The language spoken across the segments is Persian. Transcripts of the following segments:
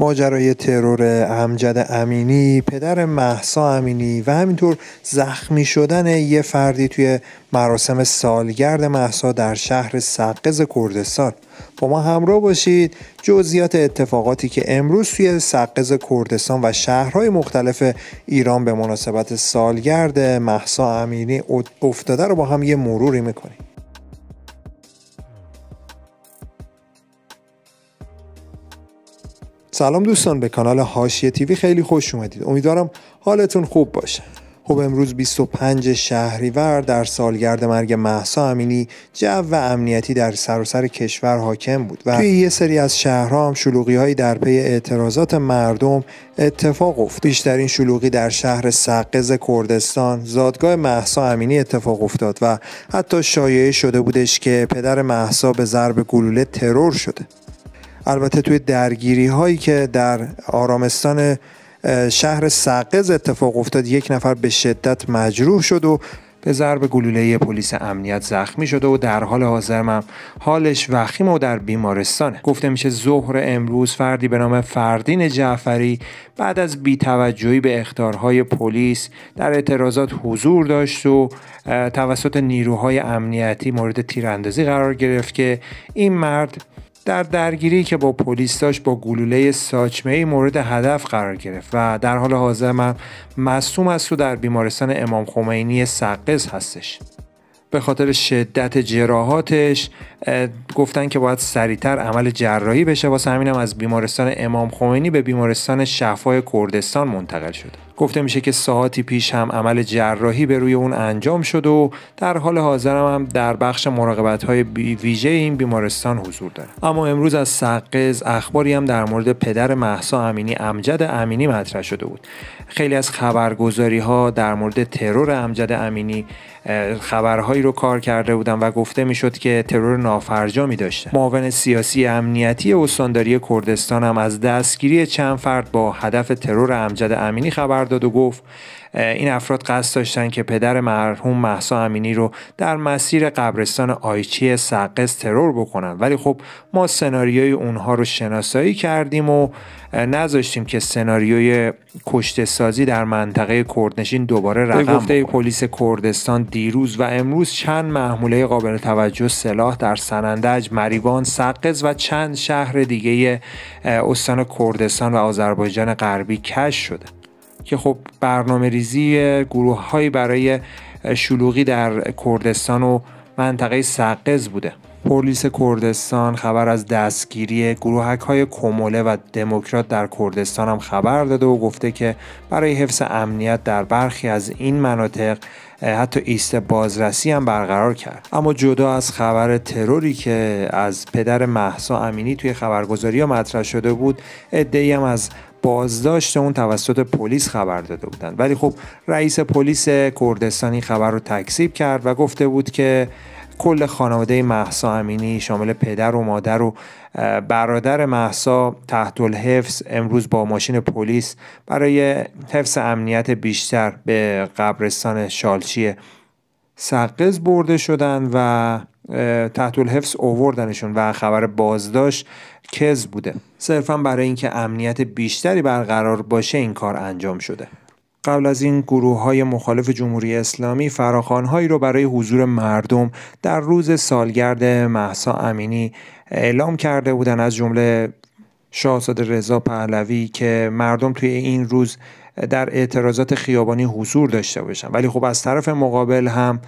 ماجرای ترور امجد امینی پدر محسا امینی و همینطور زخمی شدن یه فردی توی مراسم سالگرد محسا در شهر سقز کردستان با ما همراه باشید جزئیات اتفاقاتی که امروز توی سقز کردستان و شهرهای مختلف ایران به مناسبت سالگرد محسا امینی افتاده رو با هم یه مروری میکنیم سلام دوستان به کانال هاشیه تیوی خیلی خوش اومدید امیدوارم حالتون خوب باشه خب امروز 25 شهریور در سالگرد مرگ محسا امینی جو و امنیتی در سراسر سر کشور حاکم بود و توی یه سری از شهرها هم شلوغی هایی در پی اعتراضات مردم اتفاق افتاد بیشترین شلوغی در شهر سقز کردستان زادگاه محسا امینی اتفاق افتاد و حتی شایعه شده بودش که پدر محسا به ضرب گلوله ترور شده البته توی درگیری هایی که در آرامستان شهر سقز اتفاق افتاد یک نفر به شدت مجروح شد و به ضرب گلوله پلیس امنیت زخمی شده و در حال حاضر من حالش وخیم و در بیمارستانه گفته میشه ظهر امروز فردی به نام فردین جعفری بعد از بیتوجهی به اختارهای پلیس در اعتراضات حضور داشت و توسط نیروهای امنیتی مورد تیراندازی قرار گرفت که این مرد در درگیری که با پلیس داشت با گلوله ساچمه مورد هدف قرار گرفت و در حال حاضر من مصوم است و در بیمارستان امام خمینی سقز هستش به خاطر شدت جراحاتش گفتن که باید سریعتر عمل جراحی بشه واسه همینم از بیمارستان امام خمینی به بیمارستان شفای کردستان منتقل شد گفته میشه که ساعتی پیش هم عمل جراحی به روی اون انجام شد و در حال حاضر هم در بخش مراقبت های ویژه این بیمارستان حضور داره اما امروز از سقز اخباری هم در مورد پدر محسا امینی امجد امینی مطرح شده بود خیلی از خبرگزاری ها در مورد ترور امجد امینی خبرهایی رو کار کرده بودن و گفته میشد که ترور نافرجامی داشته معاون سیاسی امنیتی استانداری کردستان هم از دستگیری چند فرد با هدف ترور امجد امینی خبر داد و گفت این افراد قصد داشتن که پدر مرحوم محسا امینی رو در مسیر قبرستان آیچی سقز ترور بکنن ولی خب ما سناریوی اونها رو شناسایی کردیم و نذاشتیم که سناریوی کشته سازی در منطقه کردنشین دوباره رقم گفته پلیس کردستان دیروز و امروز چند محموله قابل توجه سلاح در سنندج، مریوان، سقز و چند شهر دیگه استان کردستان و آذربایجان غربی کش شده که خب برنامه ریزی گروه های برای شلوغی در کردستان و منطقه سقز بوده پلیس کردستان خبر از دستگیری گروهک های کموله و دموکرات در کردستان هم خبر داده و گفته که برای حفظ امنیت در برخی از این مناطق حتی ایست بازرسی هم برقرار کرد اما جدا از خبر تروری که از پدر محسا امینی توی خبرگزاری ها مطرح شده بود ادهی هم از بازداشت اون توسط پلیس خبر داده بودند ولی خب رئیس پلیس کردستانی خبر رو تکذیب کرد و گفته بود که کل خانواده محسا امینی شامل پدر و مادر و برادر محسا تحت الحفظ امروز با ماشین پلیس برای حفظ امنیت بیشتر به قبرستان شالچی سقز برده شدند و تحت الحفظ اووردنشون و خبر بازداشت کز بوده صرفا برای اینکه امنیت بیشتری برقرار باشه این کار انجام شده قبل از این گروه های مخالف جمهوری اسلامی هایی رو برای حضور مردم در روز سالگرد محسا امینی اعلام کرده بودن از جمله شاهزاده رضا پهلوی که مردم توی این روز در اعتراضات خیابانی حضور داشته باشن ولی خب از طرف مقابل هم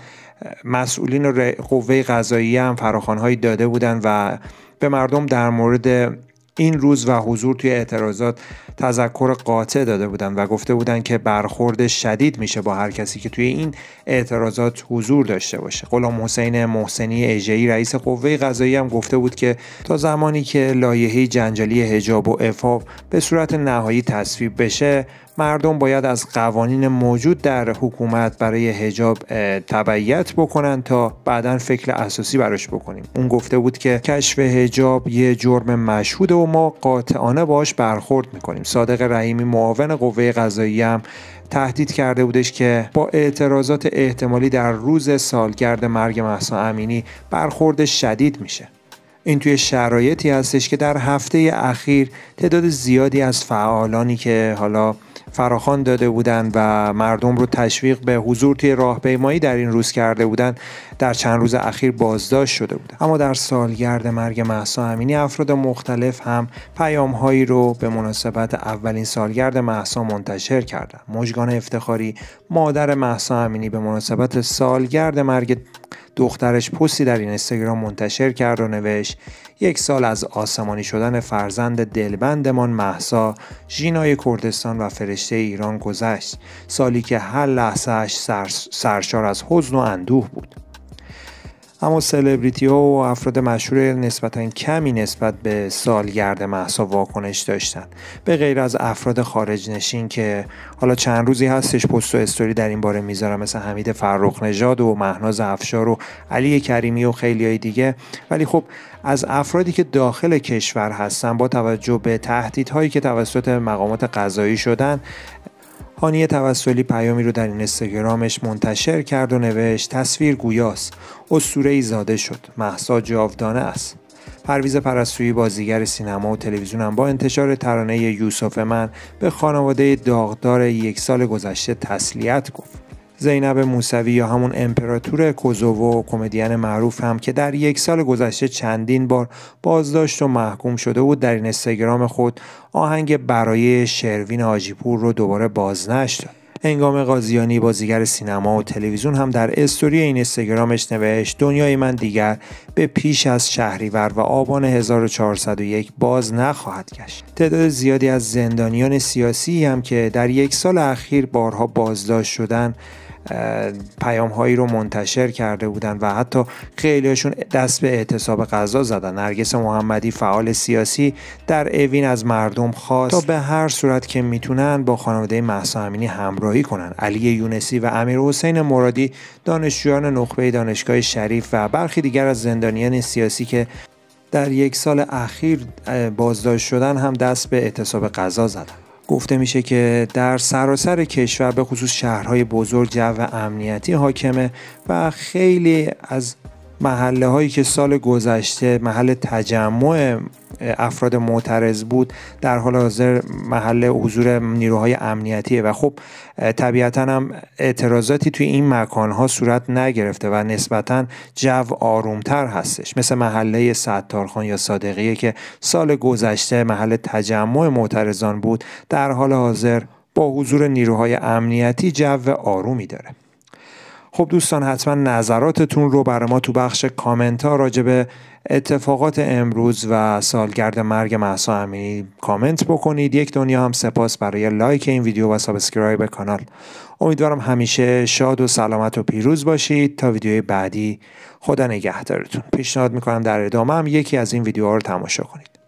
مسئولین قوه قضایی هم فراخانهایی داده بودن و به مردم در مورد این روز و حضور توی اعتراضات تذکر قاطع داده بودند و گفته بودند که برخورد شدید میشه با هر کسی که توی این اعتراضات حضور داشته باشه غلام حسین محسنی اژه‌ای رئیس قوه قضایی هم گفته بود که تا زمانی که لایحه جنجالی حجاب و عفاف به صورت نهایی تصویب بشه مردم باید از قوانین موجود در حکومت برای حجاب تبعیت بکنن تا بعدا فکر اساسی براش بکنیم اون گفته بود که کشف هجاب یه جرم مشهود و ما قاطعانه باش برخورد میکنیم صادق رحیمی معاون قوه قضایی هم تهدید کرده بودش که با اعتراضات احتمالی در روز سالگرد مرگ محسا امینی برخورد شدید میشه این توی شرایطی هستش که در هفته اخیر تعداد زیادی از فعالانی که حالا فراخان داده بودند و مردم رو تشویق به حضور توی راهپیمایی در این روز کرده بودند در چند روز اخیر بازداشت شده بود اما در سالگرد مرگ محسا امینی افراد مختلف هم پیام هایی رو به مناسبت اولین سالگرد محسا منتشر کردند مژگان افتخاری مادر محسا امینی به مناسبت سالگرد مرگ دخترش پستی در این اینستاگرام منتشر کرد و نوشت یک سال از آسمانی شدن فرزند دلبندمان محسا ژینای کردستان و فرشته ایران گذشت سالی که هر لحظهش سرشار از حزن و اندوه بود اما سلبریتی ها و افراد مشهور نسبتا کمی نسبت به سالگرد محسا واکنش داشتن به غیر از افراد خارج نشین که حالا چند روزی هستش پست و استوری در این باره میذارم مثل حمید فرخ نژاد و مهناز افشار و علی کریمی و خیلی های دیگه ولی خب از افرادی که داخل کشور هستن با توجه به تهدیدهایی که توسط مقامات قضایی شدن هانی توسلی پیامی رو در این استگرامش منتشر کرد و نوشت تصویر گویاست اسطوره ای زاده شد محسا جاودانه است پرویز پرستویی بازیگر سینما و تلویزیون هم با انتشار ترانه یوسف من به خانواده داغدار یک سال گذشته تسلیت گفت زینب موسوی یا همون امپراتور کوزوو کمدین معروف هم که در یک سال گذشته چندین بار بازداشت و محکوم شده بود در این استگرام خود آهنگ برای شروین آجیپور رو دوباره بازنشت داد انگام قاضیانی بازیگر سینما و تلویزیون هم در استوری این استگرامش نوشت دنیای من دیگر به پیش از شهریور و آبان 1401 باز نخواهد گشت تعداد زیادی از زندانیان سیاسی هم که در یک سال اخیر بارها بازداشت شدن پیام هایی رو منتشر کرده بودن و حتی خیلیشون دست به اعتصاب غذا زدن نرگس محمدی فعال سیاسی در اوین از مردم خواست تا به هر صورت که میتونن با خانواده محسا امینی همراهی کنن علی یونسی و امیر حسین مرادی دانشجویان نخبه دانشگاه شریف و برخی دیگر از زندانیان سیاسی که در یک سال اخیر بازداشت شدن هم دست به اعتصاب غذا زدن گفته میشه که در سراسر کشور به خصوص شهرهای بزرگ جو امنیتی حاکمه و خیلی از محله هایی که سال گذشته محل تجمع افراد معترض بود در حال حاضر محل حضور نیروهای امنیتیه و خب طبیعتا هم اعتراضاتی توی این مکانها صورت نگرفته و نسبتا جو آرومتر هستش مثل محله ستارخان یا صادقیه که سال گذشته محل تجمع معترضان بود در حال حاضر با حضور نیروهای امنیتی جو آرومی داره خب دوستان حتما نظراتتون رو برای ما تو بخش کامنت ها راجب اتفاقات امروز و سالگرد مرگ محسا امینی کامنت بکنید یک دنیا هم سپاس برای لایک این ویدیو و سابسکرایب کانال امیدوارم همیشه شاد و سلامت و پیروز باشید تا ویدیوی بعدی خدا نگهدارتون پیشنهاد میکنم در ادامه هم یکی از این ویدیوها رو تماشا کنید